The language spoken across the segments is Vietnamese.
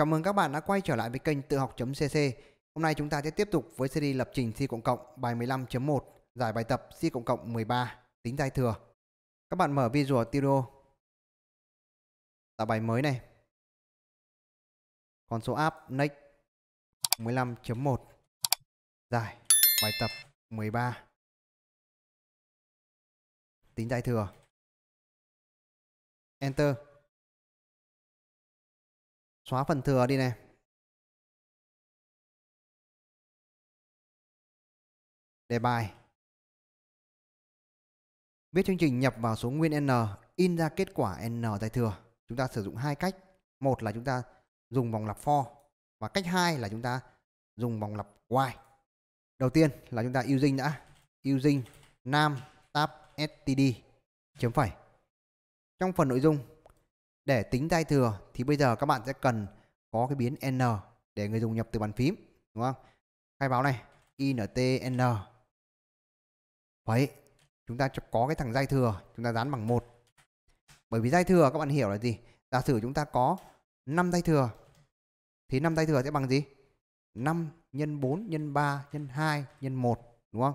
Chào mừng các bạn đã quay trở lại với kênh tự học.cc. Hôm nay chúng ta sẽ tiếp tục với series lập trình C cộng cộng bài 15.1 giải bài tập C cộng cộng 13 tính giai thừa. Các bạn mở Visual Studio. Tạo bài mới này. Còn số app next 15.1 giải bài tập 13 tính giai thừa. Enter xóa phần thừa đi này đề bài viết chương trình nhập vào số nguyên n in ra kết quả n giải thừa chúng ta sử dụng hai cách một là chúng ta dùng vòng lặp for và cách hai là chúng ta dùng vòng lặp while đầu tiên là chúng ta using đã using nam tab std chấm phẩy trong phần nội dung để tính dai thừa thì bây giờ các bạn sẽ cần có cái biến N để người dùng nhập từ bàn phím đúng không? Khai báo này INTN Đấy, chúng ta có cái thằng dây thừa chúng ta dán bằng một Bởi vì dây thừa các bạn hiểu là gì? Giả sử chúng ta có 5 dây thừa thì 5 dây thừa sẽ bằng gì? 5 nhân 4 nhân 3 nhân 2 nhân 1 đúng không?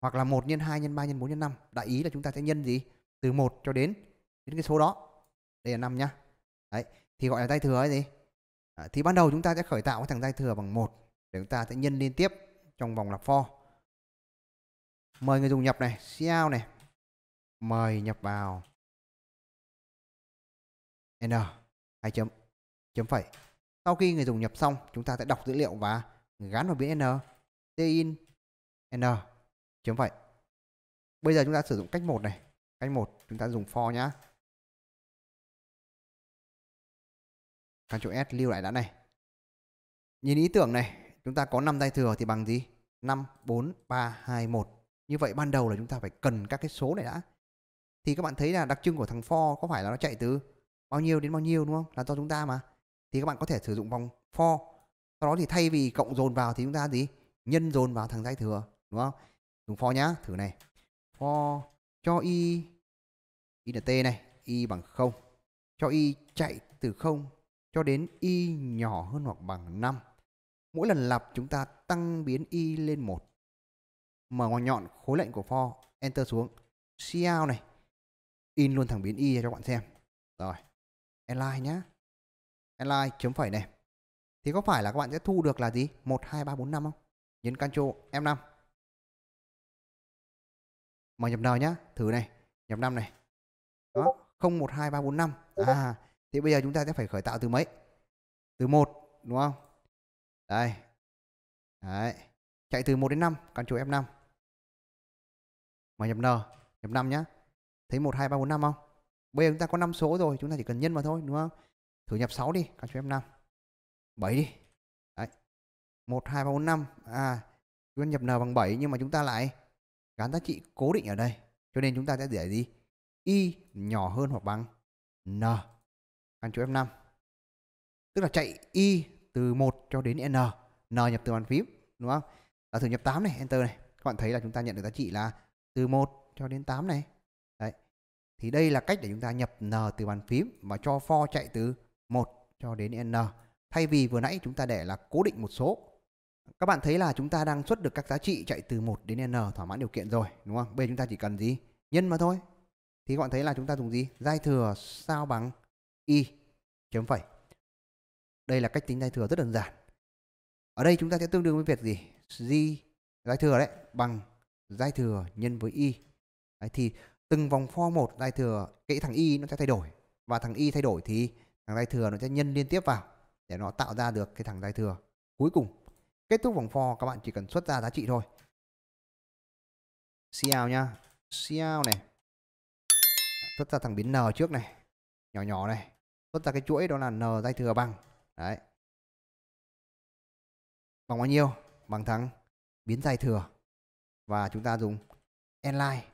Hoặc là 1 nhân 2 nhân 3 nhân 4 nhân 5. Đại ý là chúng ta sẽ nhân gì? Từ 1 cho đến đến cái số đó đây là 5 nhá đấy thì gọi là tay thừa hay gì à, thì ban đầu chúng ta sẽ khởi tạo cái thằng tay thừa bằng một để chúng ta sẽ nhân liên tiếp trong vòng lọc for mời người dùng nhập này out này mời nhập vào n hai chấm chấm phẩy sau khi người dùng nhập xong chúng ta sẽ đọc dữ liệu và gắn vào biến n in n chấm phẩy bây giờ chúng ta sử dụng cách một này cách một chúng ta dùng for nhá Ctrl S lưu lại đã này. Nhìn ý tưởng này, chúng ta có 5 tay thừa thì bằng gì? 5, 4, 3, 2, 1. Như vậy ban đầu là chúng ta phải cần các cái số này đã. Thì các bạn thấy là đặc trưng của thằng for có phải là nó chạy từ bao nhiêu đến bao nhiêu đúng không? Là do chúng ta mà. Thì các bạn có thể sử dụng vòng for. Sau đó thì thay vì cộng dồn vào thì chúng ta gì? Nhân dồn vào thằng tay thừa đúng không? Dùng for nhá, thử này. For cho y int này, y bằng 0. Cho y chạy từ 0 cho đến y nhỏ hơn hoặc bằng 5. Mỗi lần lặp chúng ta tăng biến y lên 1. Mở ngoặc nhọn khối lệnh của for, enter xuống. Xiao này. In luôn thằng biến y cho các bạn xem. Rồi. Align nhá. Align chấm phẩy này. Thì có phải là các bạn sẽ thu được là gì? 1 2 3 4 5 không? Nhấn Ctrl F5. Mở nhập nào nhá. Thử này. Nhập 5 này. Đó, 0 1 2 3 4 5. À, thì bây giờ chúng ta sẽ phải khởi tạo từ mấy? Từ 1 đúng không? Đây. Đấy. Chạy từ 1 đến 5, Ctrl F5. Mà nhập N, nhập 5 nhá. Thấy 1 2 3 4 5 không? Bây giờ chúng ta có 5 số rồi, chúng ta chỉ cần nhân vào thôi đúng không? Thử nhập 6 đi, Ctrl F5. 7 đi. Đấy. 1 2 3 4 5. À, chúng ta nhập N bằng 7 nhưng mà chúng ta lại gắn giá trị cố định ở đây. Cho nên chúng ta sẽ để gì? Y nhỏ hơn hoặc bằng N căn chú F5 tức là chạy y từ 1 cho đến n n nhập từ bàn phím đúng không là thử nhập 8 này enter này các bạn thấy là chúng ta nhận được giá trị là từ 1 cho đến 8 này đấy thì đây là cách để chúng ta nhập n từ bàn phím và cho for chạy từ 1 cho đến n thay vì vừa nãy chúng ta để là cố định một số các bạn thấy là chúng ta đang xuất được các giá trị chạy từ 1 đến n thỏa mãn điều kiện rồi đúng không bây giờ chúng ta chỉ cần gì nhân mà thôi thì các bạn thấy là chúng ta dùng gì giai thừa sao bằng y chấm phẩy. Đây là cách tính giải thừa rất đơn giản. Ở đây chúng ta sẽ tương đương với việc gì? G giải thừa đấy bằng giải thừa nhân với y. Đấy, thì từng vòng for một giải thừa cái thằng y nó sẽ thay đổi và thằng y thay đổi thì thằng giải thừa nó sẽ nhân liên tiếp vào để nó tạo ra được cái thằng giải thừa cuối cùng. Kết thúc vòng for các bạn chỉ cần xuất ra giá trị thôi. Xiao nhá. Xiao này. Xuất ra thằng biến n trước này. Nhỏ nhỏ này xuất ra cái chuỗi đó là n dây thừa bằng đấy bằng bao nhiêu bằng thắng biến dây thừa và chúng ta dùng inline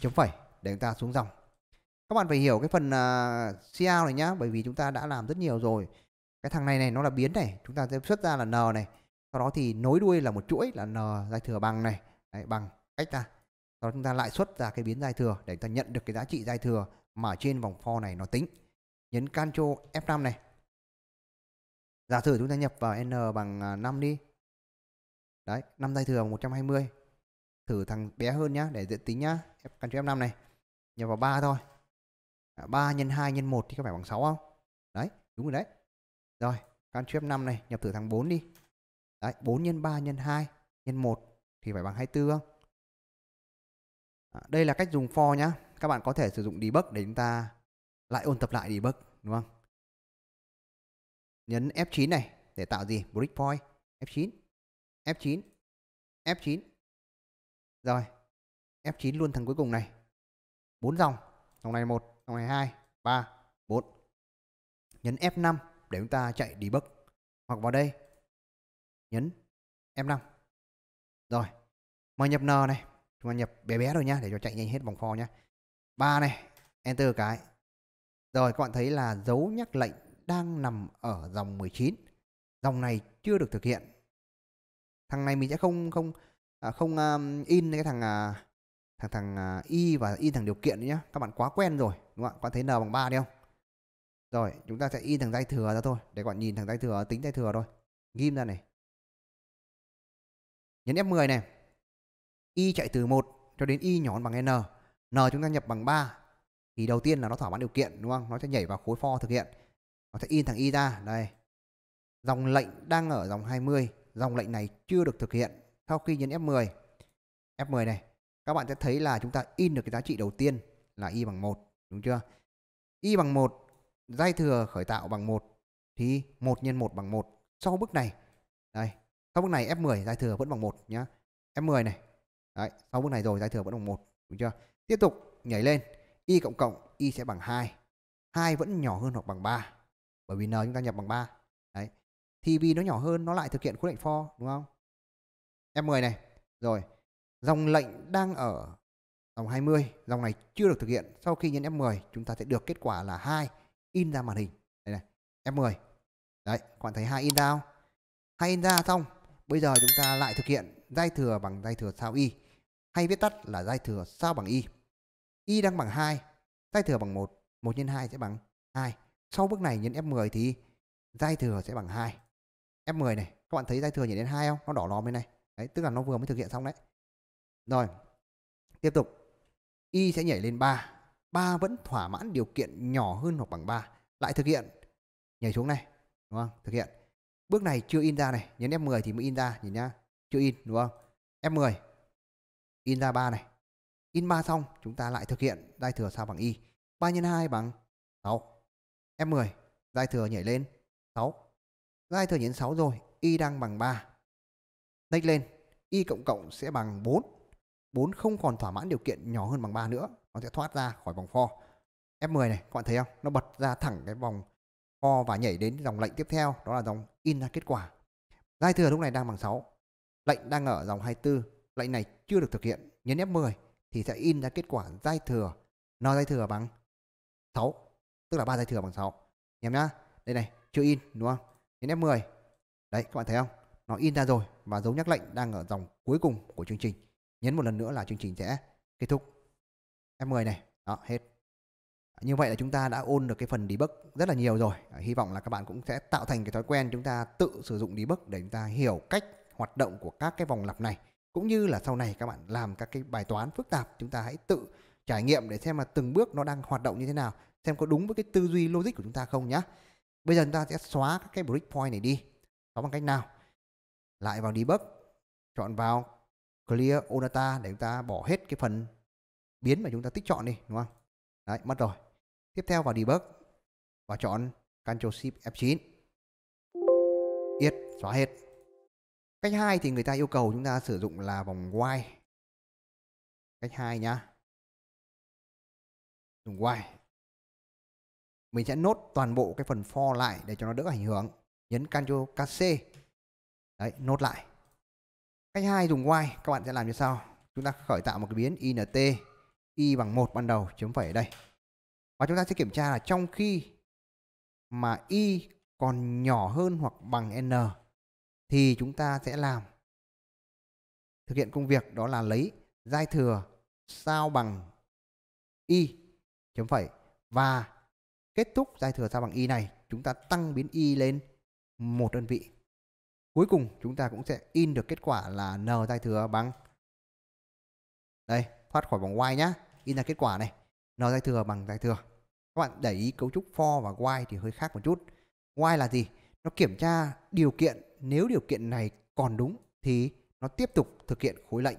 chấm phẩy để chúng ta xuống dòng các bạn phải hiểu cái phần uh, à, CL này nhá bởi vì chúng ta đã làm rất nhiều rồi cái thằng này này nó là biến này chúng ta sẽ xuất ra là n này sau đó thì nối đuôi là một chuỗi là n dây thừa bằng này đấy, bằng cách ta sau đó chúng ta lại xuất ra cái biến dài thừa để chúng ta nhận được cái giá trị dài thừa mà trên vòng for này nó tính nhấn Ctrl F5 này giả sử chúng ta nhập vào N bằng 5 à, đi đấy 5 dài thừa bằng 120 thử thằng bé hơn nhá để dễ tính nhá F, Ctrl F5 này nhập vào 3 thôi 3 à, nhân 2 nhân 1 thì có phải bằng 6 không đấy đúng rồi đấy rồi Ctrl F5 này nhập thử thằng 4 đi đấy 4 nhân 3 nhân 2 nhân 1 thì phải bằng 24 không À, đây là cách dùng for nhá các bạn có thể sử dụng debug để chúng ta lại ôn tập lại debug đúng không nhấn F9 này để tạo gì breakpoint F9 F9 F9 rồi F9 luôn thằng cuối cùng này bốn dòng dòng này một dòng này hai ba bốn nhấn F5 để chúng ta chạy debug hoặc vào đây nhấn F5 rồi mà nhập n này chúng ta nhập bé bé rồi nhá để cho chạy nhanh hết vòng for nhá ba này enter cái rồi các bạn thấy là dấu nhắc lệnh đang nằm ở dòng 19 dòng này chưa được thực hiện thằng này mình sẽ không không à, không um, in cái thằng à, thằng thằng uh, y và in thằng điều kiện nữa nhá các bạn quá quen rồi đúng không ạ các bạn thấy n bằng ba đi không rồi chúng ta sẽ in thằng dây thừa ra thôi để các bạn nhìn thằng dây thừa tính dây thừa thôi ghim ra này nhấn F10 này Y chạy từ 1 cho đến Y nhỏ bằng N. N chúng ta nhập bằng 3. Thì đầu tiên là nó thỏa mãn điều kiện đúng không? Nó sẽ nhảy vào khối for thực hiện. Nó sẽ in thằng Y ra. Đây. Dòng lệnh đang ở dòng 20. Dòng lệnh này chưa được thực hiện. Sau khi nhấn F10. F10 này. Các bạn sẽ thấy là chúng ta in được cái giá trị đầu tiên là Y bằng 1. Đúng chưa? Y bằng 1. Giai thừa khởi tạo bằng 1. Thì 1 x 1 bằng 1. Sau bước này. Đây. Sau bước này F10 giai thừa vẫn bằng 1 nhá. F10 này Đấy, sau bước này rồi giải thừa vẫn bằng một đúng chưa? Tiếp tục nhảy lên, y cộng cộng y sẽ bằng 2. 2 vẫn nhỏ hơn hoặc bằng 3. Bởi vì n chúng ta nhập bằng 3. Đấy. Thì vì nó nhỏ hơn nó lại thực hiện khối lệnh for đúng không? F10 này. Rồi. Dòng lệnh đang ở dòng 20, dòng này chưa được thực hiện. Sau khi nhấn F10 chúng ta sẽ được kết quả là 2 in ra màn hình. Đây này, F10. Đấy, các bạn thấy 2 in ra không? 2 in ra xong, bây giờ chúng ta lại thực hiện dây thừa bằng dây thừa sao y hay viết tắt là giai thừa sao bằng y. Y đang bằng 2, giai thừa bằng 1, 1 nhân 2 sẽ bằng 2. Sau bước này nhấn F10 thì giai thừa sẽ bằng 2. F10 này, các bạn thấy giai thừa nhảy đến 2 không? Nó đỏ lòm bên này. Đấy, tức là nó vừa mới thực hiện xong đấy. Rồi, tiếp tục. Y sẽ nhảy lên 3. 3 vẫn thỏa mãn điều kiện nhỏ hơn hoặc bằng 3. Lại thực hiện. Nhảy xuống này, đúng không? Thực hiện. Bước này chưa in ra này, nhấn F10 thì mới in ra, nhìn nhá. Chưa in, đúng không? F10 in ra 3 này. In 3 xong chúng ta lại thực hiện giai thừa sao bằng y. 3 x 2 bằng 6. F10 giai thừa nhảy lên 6. Giai thừa nhấn 6 rồi, y đang bằng 3. Next lên, y cộng cộng sẽ bằng 4. 4 không còn thỏa mãn điều kiện nhỏ hơn bằng 3 nữa, nó sẽ thoát ra khỏi vòng for. F10 này, các bạn thấy không? Nó bật ra thẳng cái vòng for và nhảy đến dòng lệnh tiếp theo, đó là dòng in ra kết quả. Giai thừa lúc này đang bằng 6. Lệnh đang ở dòng 24 lệnh này chưa được thực hiện, nhấn F10 thì sẽ in ra kết quả giai thừa, nó giai thừa bằng 6, tức là 3 giai thừa bằng 6. Em nhá. Đây này, chưa in đúng không? Nhấn F10. Đấy, các bạn thấy không? Nó in ra rồi và dấu nhắc lệnh đang ở dòng cuối cùng của chương trình. Nhấn một lần nữa là chương trình sẽ kết thúc. F10 này, đó hết. Như vậy là chúng ta đã ôn được cái phần debug rất là nhiều rồi. Hy vọng là các bạn cũng sẽ tạo thành cái thói quen chúng ta tự sử dụng debug để chúng ta hiểu cách hoạt động của các cái vòng lặp này cũng như là sau này các bạn làm các cái bài toán phức tạp chúng ta hãy tự trải nghiệm để xem là từng bước nó đang hoạt động như thế nào xem có đúng với cái tư duy logic của chúng ta không nhá bây giờ chúng ta sẽ xóa các cái breakpoint này đi xóa bằng cách nào lại vào debug chọn vào clear all data để chúng ta bỏ hết cái phần biến mà chúng ta tích chọn đi đúng không đấy mất rồi tiếp theo vào debug và chọn Ctrl Shift F9 yết xóa hết Cách 2 thì người ta yêu cầu chúng ta sử dụng là vòng while. Cách 2 nhá. Dùng while. Mình sẽ nốt toàn bộ cái phần for lại để cho nó đỡ ảnh hưởng. Nhấn Ctrl KC. Đấy, nốt lại. Cách 2 dùng while các bạn sẽ làm như sau. Chúng ta khởi tạo một cái biến int y bằng 1 ban đầu chấm phẩy ở đây. Và chúng ta sẽ kiểm tra là trong khi mà y còn nhỏ hơn hoặc bằng n thì chúng ta sẽ làm thực hiện công việc đó là lấy giai thừa sao bằng y chấm phẩy và kết thúc giai thừa sao bằng y này chúng ta tăng biến y lên một đơn vị cuối cùng chúng ta cũng sẽ in được kết quả là n giai thừa bằng đây thoát khỏi vòng y nhá in ra kết quả này n giai thừa bằng giai thừa các bạn để ý cấu trúc for và while thì hơi khác một chút while là gì nó kiểm tra điều kiện nếu điều kiện này còn đúng thì nó tiếp tục thực hiện khối lệnh.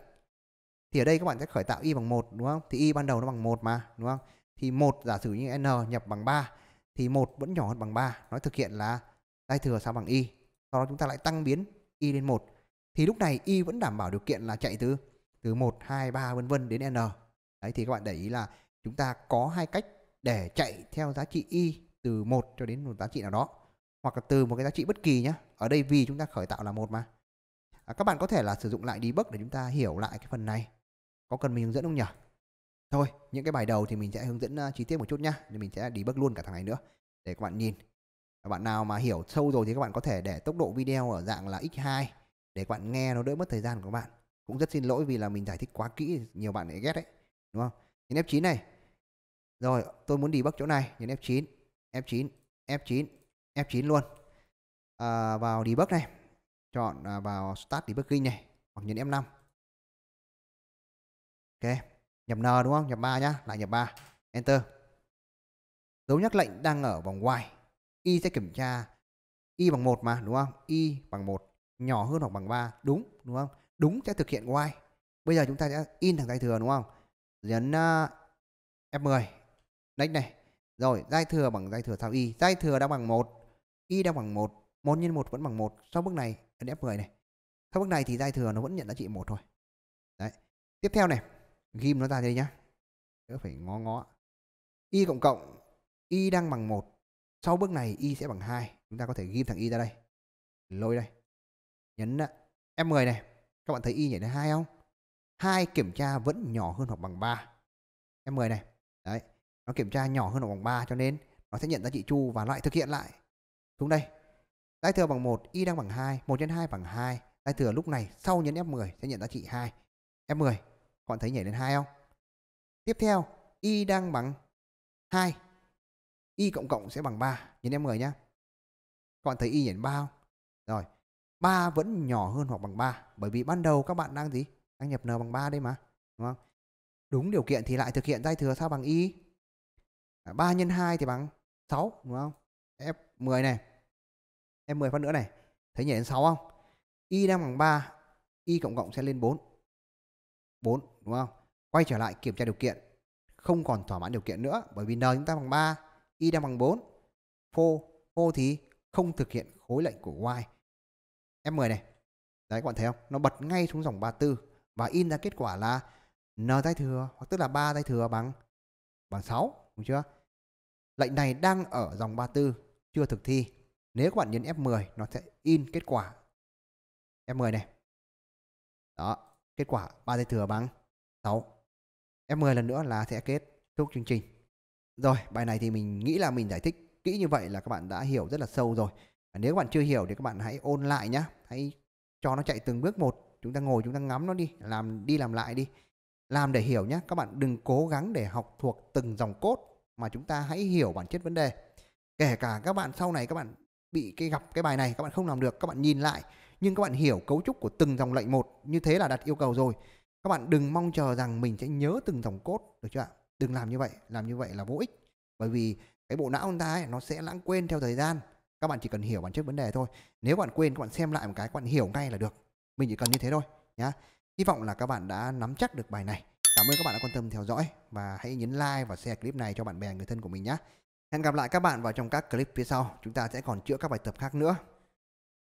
Thì ở đây các bạn sẽ khởi tạo y bằng một đúng không? Thì y ban đầu nó bằng một mà đúng không? Thì một giả sử như n nhập bằng 3 thì một vẫn nhỏ hơn bằng 3, nó thực hiện là tay thừa sao bằng y. Sau đó chúng ta lại tăng biến y lên một Thì lúc này y vẫn đảm bảo điều kiện là chạy từ từ một hai ba vân vân đến n. Đấy thì các bạn để ý là chúng ta có hai cách để chạy theo giá trị y từ 1 cho đến một giá trị nào đó hoặc là từ một cái giá trị bất kỳ nhé ở đây vì chúng ta khởi tạo là một mà à, các bạn có thể là sử dụng lại debug để chúng ta hiểu lại cái phần này có cần mình hướng dẫn không nhỉ thôi những cái bài đầu thì mình sẽ hướng dẫn ờ, chi tiết một chút nhá nên mình sẽ debug luôn cả thằng này nữa để các bạn nhìn các bạn nào mà hiểu sâu rồi thì các bạn có thể để tốc độ video ở dạng là x2 để các bạn nghe nó đỡ mất thời gian của các bạn cũng rất xin lỗi vì là mình giải thích quá kỹ nhiều bạn lại ghét đấy đúng không nhấn F9 này rồi tôi muốn debug chỗ này nhấn F9 F9 F9 F9 luôn à, vào debug này chọn à, vào start debugging này hoặc nhấn F5 ok nhập N đúng không nhập 3 nhá lại nhập 3 enter dấu nhắc lệnh đang ở vòng Y Y sẽ kiểm tra Y bằng 1 mà đúng không Y bằng 1 nhỏ hơn hoặc bằng 3 đúng đúng không đúng sẽ thực hiện Y bây giờ chúng ta sẽ in thằng dây thừa đúng không nhấn à, F10 next này rồi dây thừa bằng dây thừa sao Y dây thừa đang bằng 1 Y đang bằng 1, 1 nhân 1 vẫn bằng 1. Sau bước này là F10 này. Sau bước này thì dai thừa nó vẫn nhận giá trị 1 thôi. Đấy. Tiếp theo này, ghim nó ra đây nhá. Đỡ phải ngó ngó. Y cộng cộng Y đang bằng 1. Sau bước này Y sẽ bằng 2. Chúng ta có thể ghim thằng Y ra đây. Lôi đây. Nhấn F10 này. Các bạn thấy Y nhảy đến 2 không? 2 kiểm tra vẫn nhỏ hơn hoặc bằng 3. F10 này. Đấy. Nó kiểm tra nhỏ hơn hoặc bằng 3 cho nên nó sẽ nhận giá trị chu và lại thực hiện lại xuống đây. Đại thừa bằng 1, y đang bằng 2, 1 nhân 2 bằng 2. Đại thừa lúc này sau nhấn F10 sẽ nhận giá trị 2. F10, bạn thấy nhảy lên 2 không? Tiếp theo, y đang bằng 2. Y cộng cộng sẽ bằng 3, nhấn F10 nhé, Các bạn thấy y nhảy 3 không? Rồi, 3 vẫn nhỏ hơn hoặc bằng 3 bởi vì ban đầu các bạn đang gì? Đang nhập n bằng 3 đây mà, đúng không? Đúng điều kiện thì lại thực hiện giai thừa sao bằng y. 3 nhân 2 thì bằng 6 đúng không? F10 này F10 phát nữa này thấy nhảy đến 6 không Y đang bằng 3 Y cộng cộng sẽ lên 4 4 đúng không quay trở lại kiểm tra điều kiện không còn thỏa mãn điều kiện nữa bởi vì N chúng ta bằng 3 Y đang bằng 4 phô phô thì không thực hiện khối lệnh của Y F10 này đấy các bạn thấy không nó bật ngay xuống dòng 34 và in ra kết quả là N tay thừa hoặc tức là 3 tay thừa bằng bằng 6 đúng chưa lệnh này đang ở dòng 34 chưa thực thi. Nếu các bạn nhấn F10 nó sẽ in kết quả F10 này. Đó, kết quả 3 dây thừa bằng 6. F10 lần nữa là sẽ kết thúc chương trình. Rồi, bài này thì mình nghĩ là mình giải thích kỹ như vậy là các bạn đã hiểu rất là sâu rồi. nếu các bạn chưa hiểu thì các bạn hãy ôn lại nhá. Hãy cho nó chạy từng bước một. Chúng ta ngồi chúng ta ngắm nó đi, làm đi làm lại đi. Làm để hiểu nhé. Các bạn đừng cố gắng để học thuộc từng dòng cốt mà chúng ta hãy hiểu bản chất vấn đề kể cả các bạn sau này các bạn bị cái gặp cái bài này các bạn không làm được các bạn nhìn lại nhưng các bạn hiểu cấu trúc của từng dòng lệnh một như thế là đặt yêu cầu rồi các bạn đừng mong chờ rằng mình sẽ nhớ từng dòng cốt được chưa ạ đừng làm như vậy làm như vậy là vô ích bởi vì cái bộ não chúng ta ấy, nó sẽ lãng quên theo thời gian các bạn chỉ cần hiểu bản chất vấn đề thôi nếu bạn quên các bạn xem lại một cái các bạn hiểu ngay là được mình chỉ cần như thế thôi nhá hy vọng là các bạn đã nắm chắc được bài này cảm ơn các bạn đã quan tâm theo dõi và hãy nhấn like và share clip này cho bạn bè người thân của mình nhé Hẹn gặp lại các bạn vào trong các clip phía sau, chúng ta sẽ còn chữa các bài tập khác nữa.